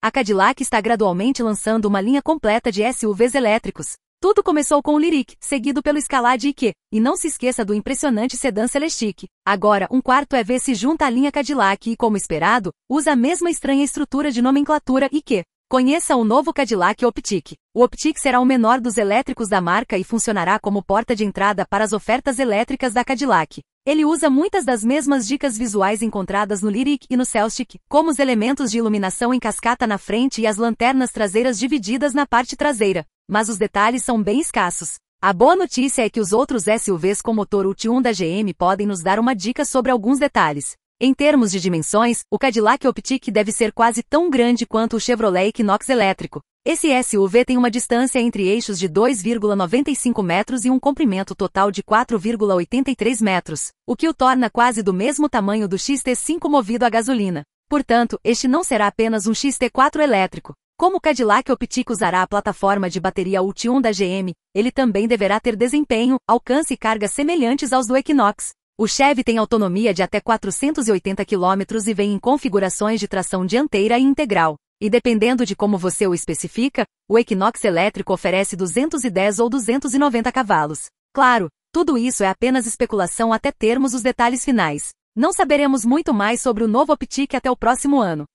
A Cadillac está gradualmente lançando uma linha completa de SUVs elétricos. Tudo começou com o Lyric, seguido pelo Escalade IQ, e não se esqueça do impressionante sedã Celestique. Agora, um quarto EV se junta à linha Cadillac e, como esperado, usa a mesma estranha estrutura de nomenclatura IQ. Conheça o novo Cadillac Optic. O Optic será o menor dos elétricos da marca e funcionará como porta de entrada para as ofertas elétricas da Cadillac. Ele usa muitas das mesmas dicas visuais encontradas no Lyric e no Celtic, como os elementos de iluminação em cascata na frente e as lanternas traseiras divididas na parte traseira, mas os detalhes são bem escassos. A boa notícia é que os outros SUVs com motor UT1 da GM podem nos dar uma dica sobre alguns detalhes. Em termos de dimensões, o Cadillac Optic deve ser quase tão grande quanto o Chevrolet Equinox elétrico. Esse SUV tem uma distância entre eixos de 2,95 metros e um comprimento total de 4,83 metros, o que o torna quase do mesmo tamanho do XT5 movido a gasolina. Portanto, este não será apenas um XT4 elétrico. Como o Cadillac Optic usará a plataforma de bateria Ultium da GM, ele também deverá ter desempenho, alcance e carga semelhantes aos do Equinox. O Chevy tem autonomia de até 480 km e vem em configurações de tração dianteira e integral. E dependendo de como você o especifica, o Equinox elétrico oferece 210 ou 290 cavalos. Claro, tudo isso é apenas especulação até termos os detalhes finais. Não saberemos muito mais sobre o novo Optic até o próximo ano.